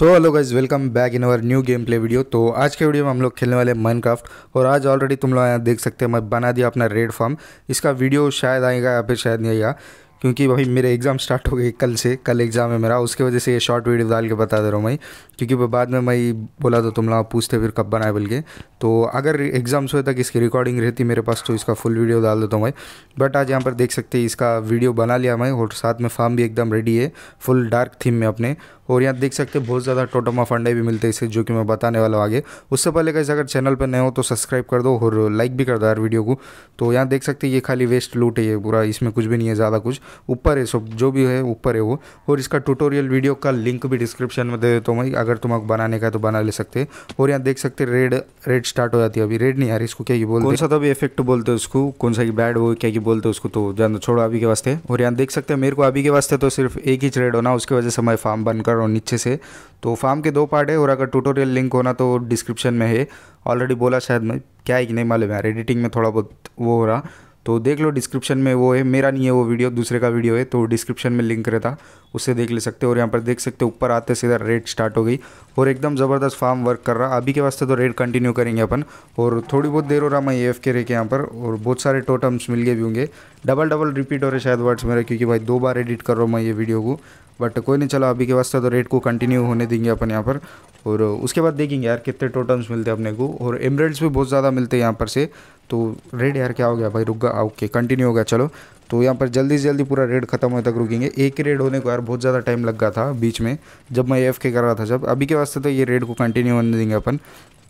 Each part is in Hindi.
so hello guys welcome back in our new gameplay video तो आज के वीडियो में हम लोग खेलने वाले माइनक्राफ्ट और आज ऑलरेडी तुम लोग यहाँ देख सकते हैं मैं बना दिया अपना रेड फॉर्म इसका वीडियो शायद आएगा या फिर शायद नहीं आएगा क्योंकि भाई मेरे एग्ज़ाम स्टार्ट हो गए कल से कल एग्ज़ाम है मेरा उसके वजह से ये शॉर्ट वीडियो डाल के बता दे रहा हूँ मैं क्योंकि बाद में मैं बोला तो तुम लोग पूछते फिर कब बनाए बोल के तो अगर एग्ज़ाम सोए तक इसकी रिकॉर्डिंग रहती मेरे पास तो इसका फुल वीडियो डाल देता हूँ मैं बट आज यहाँ पर देख सकते हैं इसका वीडियो बना लिया मैं और साथ में फार्म भी एकदम रेडी है फुल डार्क थीम में अपने और यहाँ देख सकते हैं बहुत ज़्यादा टोटमा फंडे भी मिलते हैं इसे जो कि मैं बताने वाला हूँ आगे उससे पहले कैसे अगर चैनल पर नए हो तो सब्सक्राइब कर दो और लाइक भी कर दो यार वीडियो को तो यहाँ देख सकते हैं ये खाली वेस्ट लूट है ये पूरा इसमें कुछ भी नहीं है ज़्यादा कुछ ऊपर है सब जो भी है ऊपर है वो और इसका ट्यूटोरियल वीडियो का लिंक भी डिस्क्रिप्शन में दे देता हूँ भाई अगर तुम बनाने का है तो बना ले सकते और यहाँ देख सकते रेड रेड स्टार्ट हो जाती है अभी रेड नहीं यार इसको क्या ये बोलते कौन सा तो अभी इफेक्ट बोलते उसको कौन सा बैड हो क्या ये बोलते उसको तो जान तो छोड़ो अभी के वास्ते और यहाँ देख सकते हैं मेरे को अभी के वास्ते तो सिर्फ एक ही रेड होना उसकी वजह से मैं फार्म बन कर रहा हूँ नीचे से तो फार्म के दो पार्ट है और अगर ट्यूटोरियल लिंक होना तो डिस्क्रिप्शन में है ऑलरेडी बोला शायद मैं क्या है कि नहीं मालूम यार एडिटिंग में थोड़ा बहुत वो हो रहा तो देख लो डिस्क्रिप्शन में वो है मेरा नहीं है वो वीडियो दूसरे का वीडियो है तो डिस्क्रिप्शन में लिंक रहता उससे देख ले सकते हो और यहाँ पर देख सकते हो ऊपर आते सीधा रेड स्टार्ट हो गई और एकदम ज़बरदस्त फार्म वर्क कर रहा अभी के वास्ते तो रेड कंटिन्यू करेंगे अपन और थोड़ी बहुत देर हो रहा मैं एफ के के यहाँ पर और बहुत सारे टोटम्स मिल गए भी होंगे डबल डबल रिपीट हो रहे शायद वर्ड्स मेरे क्योंकि भाई दो बार एडिट कर रहा हूँ मैं ये वीडियो को बट कोई नहीं चलो अभी के वास्ते तो रेट तो को कंटिन्यू होने देंगे अपन यहाँ पर और उसके बाद देखेंगे यार कितने टोटम्स मिलते हैं अपने को और एमरेड्स भी बहुत ज़्यादा मिलते हैं यहाँ पर से तो रेट यार क्या हो गया भाई रुक गया ओके कंटिन्यू हो गया चलो तो यहाँ पर जल्दी से जल्दी पूरा रेड खत्म होने तक रुकेंगे एक ही रेड होने को यार बहुत ज़्यादा टाइम लग गया था बीच में जब मैं एफ के कर रहा था जब अभी के वास्ते तो ये रेड को कंटिन्यू होने देंगे अपन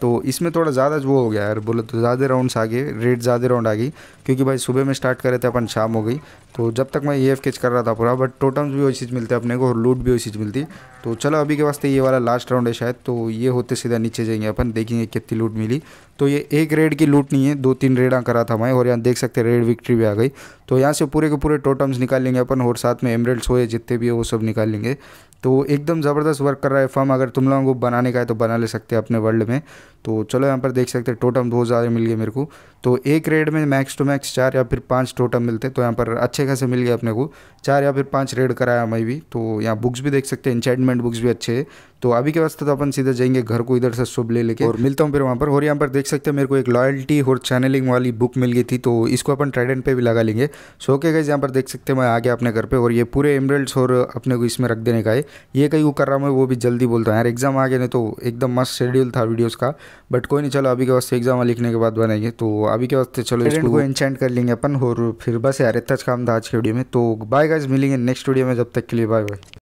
तो इसमें थोड़ा ज़्यादा वो हो गया यार बोले तो ज़्यादा राउंड्स आ गए रेड ज़्यादा राउंड आ गई क्योंकि भाई सुबह में स्टार्ट करे थे अपन शाम हो गई तो जब तक मैं ये एफ केच कर रहा था पूरा बट टोटम्स भी वही चीज़ मिलते अपने को और लूट भी वही चीज़ मिलती तो चलो अभी के वास्ते ये वाला लास्ट राउंड है शायद तो ये होते सीधा नीचे जाएंगे अपन देखेंगे कितनी लूट मिली तो ये एक रेड की लूट नहीं है दो तीन रेडा करा था मैं और यहाँ देख सकते रेड विक्ट्री भी आ गई तो यहाँ से पूरे के पूरे टोटम्स निकाल लेंगे अपन और साथ में एमरेल्ड्स हो जितने भी है वो सब निकाल लेंगे तो एकदम ज़बरदस्त वर्क कर रहा है फॉर्म अगर तुम लोगों को बनाने का है तो बना ले सकते हैं अपने वर्ल्ड में तो चलो यहाँ पर देख सकते हैं टोटम बहुत ज़्यादा मिल गए मेरे को तो एक रेड में मैक्स टू मैक्स चार या फिर पाँच टोटम मिलते तो यहाँ पर अच्छे खासे मिल गए अपने को चार या फिर पाँच रेड कराया मैं भी तो यहाँ बुक्स भी देख सकते हैं इंचाइटमेंट बुक्स भी अच्छे हैं तो अभी के वास्ते तो अपन सीधे जाएंगे घर को इधर से शुभ ले लेके और मिलता हूँ फिर वहाँ पर और यहाँ पर देख सकते हैं मेरे को एक लॉयल्टी और चैनलिंग वाली बुक मिल गई थी तो इसको अपन ट्रेडेंट पे भी लगा लेंगे सो ओके गाइज यहाँ पर देख सकते हैं मैं आ गया अपने घर पे और ये पूरे एमरल्ड्स और अपने को इसमें रख देने का है ये कहीं वो कर रहा हूँ मैं वो भी जल्दी बोलता हूँ यार एग्जाम आ गया नहीं तो एकदम मस्त शेड्यूल था वीडियोस का बट कोई नहीं चलो अभी के वास्ते एग्जाम लिखने के बाद बनाएंगे तो अभी के वास्ते चलो इसको एंचेंट कर लेंगे अपन और फिर बस यार इतना काम था आज के वीडियो में तो बाय गाइज मिलेंगे नेक्स्ट वीडियो में जब तक के लिए बाय बाय